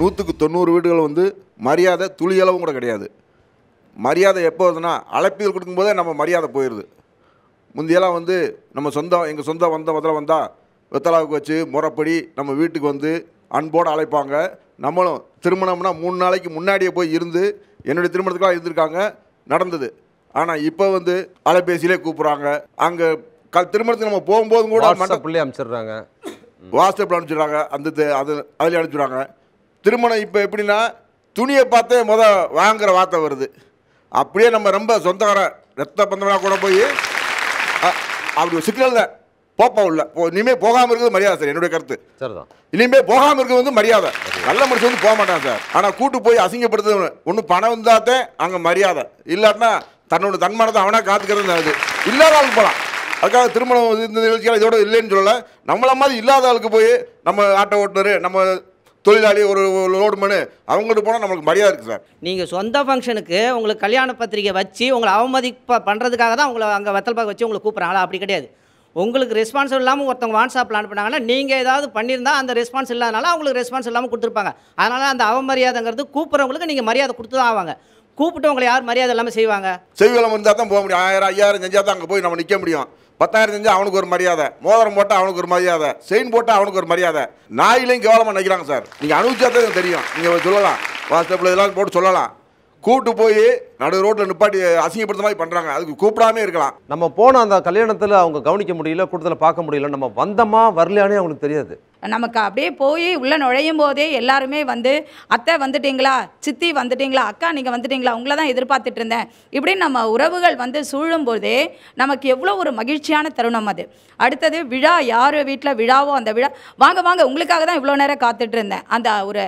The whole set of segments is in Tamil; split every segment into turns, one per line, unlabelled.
நூற்றுக்கு தொண்ணூறு வீடுகள் வந்து மரியாதை துளியளவும் கூட கிடையாது மரியாதை எப்போ வருதுன்னா அழைப்பிதழ் கொடுக்கும்போதே நம்ம மரியாதை போயிடுது முந்தையெல்லாம் வந்து நம்ம சொந்தம் எங்கள் சொந்தம் வந்த முதல்ல வந்தால் வெத்தலாவுக்கு வச்சு முறைப்படி நம்ம வீட்டுக்கு வந்து அன்போடு அழைப்பாங்க நம்மளும் திருமணம்னா மூணு நாளைக்கு முன்னாடியே போய் இருந்து என்னுடைய திருமணத்துக்காக இருந்திருக்காங்க நடந்தது ஆனால் இப்போ வந்து அலைபேசியிலே கூப்பிட்றாங்க அங்கே க திருமணத்துக்கு நம்ம போகும்போதும் கூட பிள்ளை அனுப்பிச்சிடுறாங்க வாட்ஸ்அப்பில் அனுப்பிச்சிடுறாங்க அந்த அது அதில் அனுப்பிச்சிடுறாங்க திருமணம் இப்போ எப்படின்னா துணியை பார்த்தே முத வாங்குகிற வார்த்தை வருது அப்படியே நம்ம ரொம்ப சொந்தக்கார ரத்த பந்தமாக கூட போய் அப்படி சிக்னல் தான் போப்பா உள்ள இனிமேல் போகாமல் இருக்கிறது மரியாதை சார் என்னுடைய கருத்து தான் இனிமேல் போகாமல் இருக்கிறது வந்து மரியாதை நல்ல மனுஷன் வந்து போக மாட்டான் சார் ஆனால் கூட்டு போய் அசிங்கப்படுத்து ஒன்றும் பணம் இருந்தாத்தே அங்கே மரியாதை இல்லாட்டினா தன்னோட தன்மானத்தை அவனாக காத்துக்கிறது அது இல்லாத ஆளுக்கு போகலாம் அதுக்காக திருமணம் இந்த நிகழ்ச்சியால் இதோட இல்லைன்னு சொல்லலை நம்மள மாதிரி இல்லாத ஆளுக்கு போய் நம்ம ஆட்டோ ஓட்டுநர் நம்ம தொழிலாளி ஒரு லோடுமனு அவங்கள்ட்ட போனால் நம்மளுக்கு மரியாதை இருக்குது சார்
நீங்கள் சொந்த ஃபங்க்ஷனுக்கு உங்களுக்கு கல்யாண பத்திரிக்கை வச்சு உங்களை அவமதிப்ப பண்ணுறதுக்காக தான் உங்களை அங்கே வத்தல் பாக்கு வச்சு உங்களை கூப்பிட்றாங்களா அப்படி கிடையாது உங்களுக்கு ரெஸ்பான்ஸ் இல்லாமல் ஒருத்தவங்க வாட்ஸ்அப்பில் அனுப்புனாங்கன்னா நீங்கள் ஏதாவது பண்ணியிருந்தா அந்த ரெஸ்பான்ஸ் இல்லாதனால அவங்களுக்கு ரெஸ்பான்ஸ் இல்லாமல் கொடுத்துருப்பாங்க அதனால் அந்த அவமரியாதைங்கிறது கூப்பிட்றவங்களுக்கு நீங்கள் மரியாதை கொடுத்து தான் ஆவாங்க கூப்பிட்டவங்களை யார் மரியாதை இல்லாமல் செய்வாங்க
செய்வலம் இருந்தால் தான் போக முடியும் ஆயிரம் ஐயாயிரம் செஞ்சால் தான் அங்கே போய் நம்ம நிற்க முடியும் பத்தாயிரம் செஞ்சால் அவனுக்கு ஒரு மரியாதை மோதிரம் போட்டால் அவனுக்கு ஒரு மரியாதை செயின் போட்டால் அவனுக்கு ஒரு மரியாதை நாயிலையும் கேவலமாக நினைக்கிறாங்க சார் நீங்கள் அனுபவிச்சா தான் தெரியும் நீங்கள் சொல்லலாம் வாட்ஸ்அப்பில் இதெல்லாம் போட்டு சொல்லலாம் கூப்பிட்டு போய் நடு ரோட்டில் நிப்பாட்டி அசிங்கப்படுத்த மாதிரி பண்ணுறாங்க அதுக்கு கூப்பிடாமே இருக்கலாம் நம்ம போன அந்த கல்யாணத்தில் அவங்க கவனிக்க முடியல கூட்டத்தில் பார்க்க முடியல நம்ம வந்தோமா வரலையானே அவங்களுக்கு தெரியாது
நமக்கு அப்படியே போய் உள்ளே நுழையும் போதே எல்லாருமே வந்து அத்தை வந்துட்டிங்களா சித்தி வந்துட்டிங்களா அக்கா நீங்கள் வந்துட்டிங்களா உங்களை தான் எதிர்பார்த்துட்டு இருந்தேன் இப்படி நம்ம உறவுகள் வந்து சூழும்போதே நமக்கு எவ்வளோ ஒரு மகிழ்ச்சியான தருணம் அது அடுத்தது விழா யார் வீட்டில் விழாவோ அந்த விழா வாங்க வாங்க உங்களுக்காக தான் இவ்வளோ நேரம் காத்துட்டு இருந்தேன் அந்த ஒரு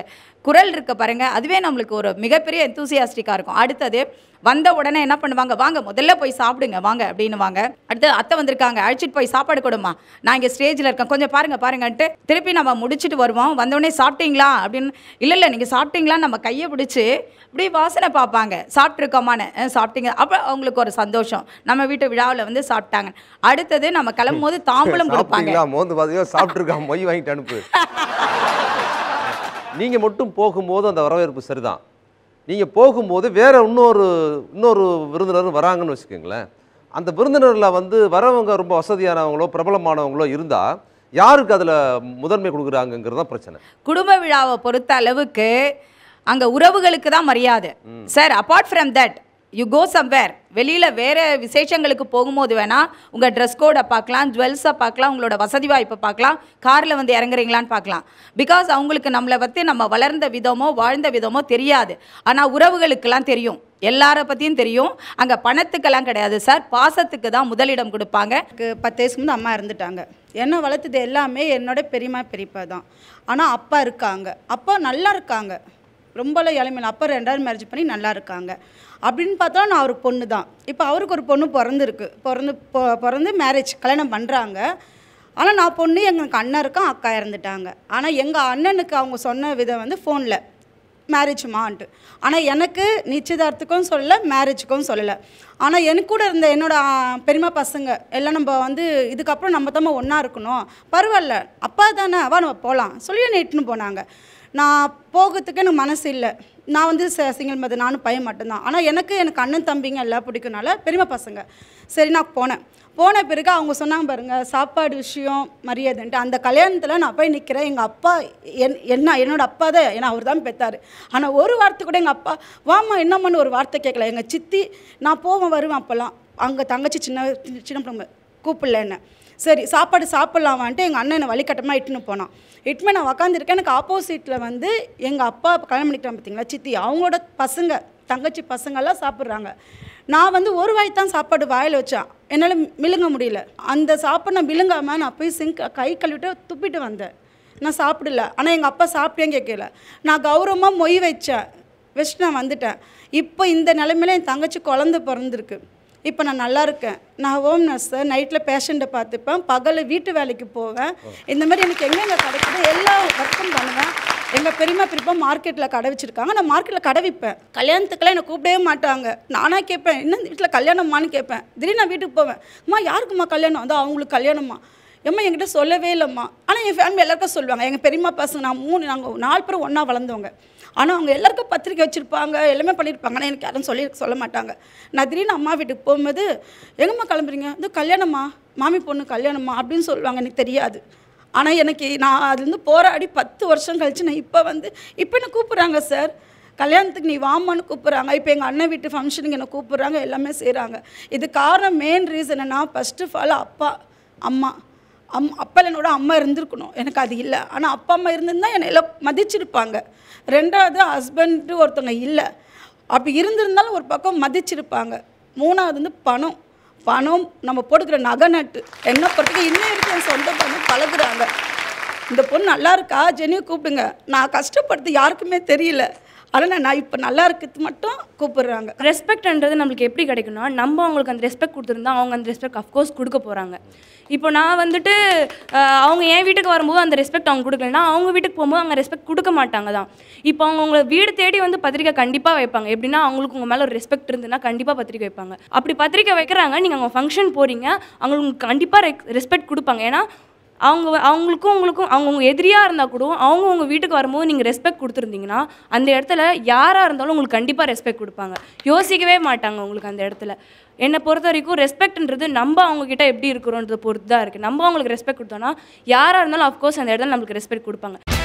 குரல் இருக்க பாருங்க அதுவே நம்மளுக்கு ஒரு மிகப்பெரிய எந்தூசியாஸ்டிக்காக இருக்கும் அடுத்தது வந்த உடனே என்ன பண்ணுவாங்க வாங்க முதல்ல போய் சாப்பிடுங்க வாங்க அப்படின்னு வாங்க அடுத்து அத்தை வந்திருக்காங்க அழைச்சிட்டு போய் சாப்பாடு கொடுமா நான் இங்கே ஸ்டேஜில் இருக்கேன் கொஞ்சம் பாருங்க பாருங்கன்ட்டு திருப்பி நம்ம முடிச்சுட்டு வருவோம் வந்தோடனே சாப்பிட்டீங்களா அப்படின்னு இல்லை இல்லை நீங்கள் சாப்பிட்டீங்களான்னு நம்ம கையை பிடிச்சி இப்படி வாசனை பார்ப்பாங்க சாப்பிட்ருக்கோமான்னு சாப்பிட்டீங்க அப்போ அவங்களுக்கு ஒரு சந்தோஷம் நம்ம வீட்டு விழாவில் வந்து சாப்பிட்டாங்க அடுத்தது நம்ம கிளம்பும் போது தாம்பூலம்
கொடுப்பாங்க சாப்பிட்ருக்கான் மொய் வாங்கிட்டு அனுப்பு நீங்கள் மட்டும் போகும்போது அந்த வரவேற்பு சரிதான் நீங்கள் போகும்போது வேறு இன்னொரு இன்னொரு விருந்தினர் வராங்கன்னு வச்சுக்கோங்களேன் அந்த விருந்தினரில் வந்து வரவங்க ரொம்ப வசதியானவங்களோ பிரபலமானவங்களோ இருந்தால் யாருக்கு அதில் முதன்மை கொடுக்குறாங்கிறது தான் பிரச்சனை
குடும்ப விழாவை பொறுத்த அளவுக்கு அங்கே உறவுகளுக்கு தான் மரியாதை sir apart from that you go somewhere வெளியில் வேறு விசேஷங்களுக்கு போகும்போது வேணால் உங்கள் ட்ரெஸ் கோடை பார்க்கலாம் ஜுவல்ஸை பார்க்கலாம் உங்களோட வசதி வாய்ப்பை பார்க்கலாம் காரில் வந்து இறங்குறீங்களான்னு பார்க்கலாம் பிகாஸ் அவங்களுக்கு நம்மளை பற்றி நம்ம வளர்ந்த விதமோ வாழ்ந்த விதமோ தெரியாது ஆனால் உறவுகளுக்கெல்லாம் தெரியும் எல்லாரை பற்றியும் தெரியும் அங்கே பணத்துக்கெல்லாம் கிடையாது சார் பாசத்துக்கு தான் முதலிடம் கொடுப்பாங்க பத்து வயசு முந்தை அம்மா இருந்துட்டாங்க
என்னை வளர்த்தது எல்லாமே என்னோட பெரியம்மா பெரியப்பா தான் ஆனால் அப்பா இருக்காங்க அப்பா நல்லா இருக்காங்க ரொம்பலாம் இளமையில் அப்போ ரெண்டாவது மேரேஜ் பண்ணி நல்லா இருக்காங்க அப்படின்னு பார்த்தா நான் ஒரு பொண்ணு தான் இப்போ அவருக்கு ஒரு பொண்ணு பிறந்திருக்கு பிறந்து பிறந்து மேரேஜ் கல்யாணம் பண்ணுறாங்க ஆனால் நான் பொண்ணு எங்களுக்கு அண்ணன் இருக்கும் அக்கா இறந்துட்டாங்க ஆனால் எங்கள் அண்ணனுக்கு அவங்க சொன்ன விதம் வந்து ஃபோனில் மேரேஜ்மான்ட்டு ஆனால் எனக்கு நிச்சயதார்த்துக்கும் சொல்லலை மேரேஜுக்கும் சொல்லலை ஆனால் எனக்கு கூட இருந்த என்னோடய பெருமா பசங்க எல்லாம் நம்ம வந்து இதுக்கப்புறம் நம்ம தம்ம ஒன்றா இருக்கணும் பரவாயில்ல அப்பா தானே அவா நம்ம போகலாம் சொல்லி நேட்டுன்னு போனாங்க நான் போகிறதுக்கு எனக்கு மனசு இல்லை நான் வந்து சிங்கிள் மதர் நானும் பையன் மட்டும்தான் ஆனால் எனக்கு எனக்கு அண்ணன் தம்பிங்க எல்லாம் பிடிக்கனால பெரியமா பசங்க சரி நான் போனேன் போன பிறகு அவங்க சொன்னாங்க பாருங்கள் சாப்பாடு விஷயம் மரியாதைன்ட்டு அந்த கல்யாணத்தில் நான் போய் நிற்கிறேன் எங்கள் அப்பா என் என்ன என்னோடய அப்பா தான் ஏன்னா அவர் தான் பெற்றார் ஆனால் ஒரு வார்த்தை கூட எங்கள் அப்பா வாமா என்னம்மான்னு ஒரு வார்த்தை கேட்கல எங்கள் சித்தி நான் போவேன் வருவேன் அப்போல்லாம் அங்கே தங்கச்சி சின்ன சின்ன பிள்ளைங்க கூப்பிடலன்னு சரி சாப்பாடு சாப்பிட்லாமான்ட்டு எங்கள் அண்ணனை வழிக்கட்டமாக இட்டுன்னு போனான் இட்டுமே நான் உக்காந்துருக்கேன் எனக்கு ஆப்போசிட்டில் வந்து எங்கள் அப்பா கல்யாணம் பண்ணிக்கிட்டான் பார்த்தீங்களா சித்தி அவங்களோட பசங்க தங்கச்சி பசங்கள்லாம் சாப்பிட்றாங்க நான் வந்து ஒரு வாய் தான் சாப்பாடு வாயில் வச்சேன் என்னால் மிழுங்க முடியல அந்த சாப்பாடு நான் மிழுங்காமல் நான் போய் சிங்க் கை கழுவிட்டு துப்பிட்டு வந்தேன் நான் சாப்பிடல ஆனால் எங்கள் அப்பா சாப்பிட்டேன்னு கேட்கல நான் கௌரவமாக மொய் வச்சேன் வச்சுட்டு நான் வந்துட்டேன் இப்போ இந்த நிலைமையில என் தங்கச்சி குழந்த பிறந்திருக்கு இப்போ நான் நல்லா இருக்கேன் நான் ஹோம் நர்ஸ் நைட்டில் பேஷண்ட்டை பார்த்துப்பேன் பகலில் வீட்டு வேலைக்கு போவேன் இந்த மாதிரி எனக்கு எங்கெங்கே கிடைக்குதோ எல்லா ஒர்க்கும் பண்ணுவேன் எங்கள் பெரியமா பெரியப்பா மார்க்கெட்டில் கடை வச்சுருக்காங்க நான் மார்க்கெட்டில் கடை விற்பேன் கல்யாணத்துக்கெல்லாம் என்னை கூப்பிடவே மாட்டாங்க நானாக கேட்பேன் இன்னும் வீட்டில் கல்யாணம்மான்னு கேட்பேன் திடீர்னு நான் வீட்டுக்கு போவேன் அம்மா யாருக்குமா கல்யாணம் அதோ அவங்களுக்கு கல்யாணம்மா எம்மா என்கிட்ட சொல்லவே இல்லைம்மா ஆனால் என் ஃபேமிலி எல்லாருக்கும் சொல்லுவாங்க எங்கள் பெரியம்மா பசங்க நான் மூணு நாங்கள் நாலு பேரும் ஒன்றா வளர்ந்தவங்க ஆனால் அவங்க எல்லாருக்கும் பத்திரிக்கை வச்சுருப்பாங்க எல்லாமே பண்ணியிருப்பாங்க ஆனால் எனக்கு யாரும் சொல்லி சொல்ல மாட்டாங்க நான் திடீர்னு அம்மா வீட்டுக்கு போகும்போது எங்கம்மா கிளம்புறீங்க இது கல்யாணம்மா மாமி பொண்ணு கல்யாணம்மா அப்படின்னு சொல்லுவாங்க எனக்கு தெரியாது ஆனால் எனக்கு நான் அதுலேருந்து போராடி பத்து வருஷம் கழிச்சு நான் இப்போ வந்து இப்போ என்ன கூப்பிட்றாங்க சார் கல்யாணத்துக்கு நீ வாமான்னு கூப்பிட்றாங்க இப்போ எங்கள் அண்ணன் வீட்டு ஃபங்க்ஷனுக்கு என்னை கூப்பிட்றாங்க எல்லாமே செய்கிறாங்க இது காரணம் மெயின் ரீசன் என்ன ஃபஸ்ட் ஆஃப் ஆல் அப்பா அம்மா அம் என்னோட அம்மா இருந்திருக்கணும் எனக்கு அது இல்லை ஆனால் அப்பா அம்மா இருந்திருந்தால் என்னை எல்லாம் மதிச்சிருப்பாங்க ரெண்டாவது ஹஸ்பண்டு ஒருத்தவங்க இல்லை அப்படி இருந்திருந்தாலும் ஒரு பக்கம் மதிச்சிருப்பாங்க மூணாவது வந்து பணம் பணம் நம்ம போட்டுக்கிற நகை நட்டு என்ன பொறுத்தவரைக்கும் இன்னும் என் சொந்த பணம் பழகுறாங்க இந்த பொண்ணு நல்லா இருக்கா ஜெனியை கூப்பிடுங்க நான் கஷ்டப்படுத்து யாருக்குமே
தெரியல அதனால் நான் இப்போ நல்லா இருக்கிறது மட்டும் கூப்பிடுறாங்க ரெஸ்பெக்ட்ன்றது நம்மளுக்கு எப்படி கிடைக்குன்னா நம்ம அவங்களுக்கு அந்த ரெஸ்பெக்ட் கொடுத்துருந்தா அவங்க அந்த ரெஸ்பெக்ட் அஃப்கோர்ஸ் கொடுக்க போகிறாங்க இப்போ நான் வந்துட்டு அவங்க என் வீட்டுக்கு வரும்போது அந்த ரெஸ்பெக்ட் அவங்க கொடுக்கலன்னா அவங்க வீட்டுக்கு போகும்போது அங்கே ரெஸ்பெக்ட் கொடுக்க மாட்டாங்க தான் இப்போ அவங்க உங்களை வீடு தேடி வந்து பத்திரிக்கை கண்டிப்பாக வைப்பாங்க எப்படின்னா அவங்களுக்கு உங்கள் மேலே ஒரு ரெஸ்பெக்ட் இருந்துன்னா கண்டிப்பாக பத்திரிக்கை வைப்பாங்க அப்படி பத்திரிக்கை வைக்கிறாங்க நீங்கள் அவங்க ஃபங்க்ஷன் போகிறீங்க அவங்களுக்கு கண்டிப்பாக ரெஸ்பெக்ட் கொடுப்பாங்க ஏன்னா அவங்க அவங்களுக்கும் உங்களுக்கும் அவங்கவுங்க எதிரியாக இருந்தால் கூட அவங்க உங்கள் வீட்டுக்கு வரும்போது நீங்கள் ரெஸ்பெக்ட் கொடுத்துருந்தீங்கன்னா அந்த இடத்துல யாராக இருந்தாலும் உங்களுக்கு கண்டிப்பாக ரெஸ்பெக்ட் கொடுப்பாங்க யோசிக்கவே மாட்டாங்க உங்களுக்கு அந்த இடத்துல என்னை பொறுத்த வரைக்கும் ரெஸ்பெக்ட்ன்றது நம்ம அவங்கக்கிட்ட எப்படி இருக்கிறோன்றத பொறுத்து தான் இருக்குது நம்ம அவங்களுக்கு ரெஸ்பெக்ட் கொடுத்தோன்னா யாராக இருந்தாலும் அஃப்கோர்ஸ் அந்த இடத்துல நம்மளுக்கு ரெஸ்பெக்ட் கொடுப்பாங்க